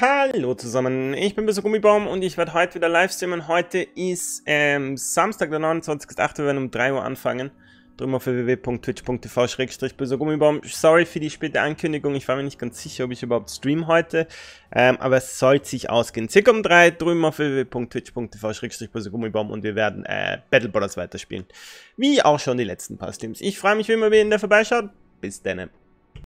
Hallo zusammen, ich bin Bisse Gummibaum und ich werde heute wieder live streamen. Heute ist ähm, Samstag, der 29.08. Wir werden um 3 Uhr anfangen. Drüben auf www.twitch.tv Böser Gummibaum. Sorry für die späte Ankündigung, ich war mir nicht ganz sicher, ob ich überhaupt stream heute. Ähm, aber es soll sich ausgehen. Circa um 3 drüben auf www.twitch.tv Böser Gummibaum und wir werden äh, Battle Brothers weiterspielen. Wie auch schon die letzten paar Streams. Ich freue mich wie immer, wenn ihr da vorbeischaut. Bis dann.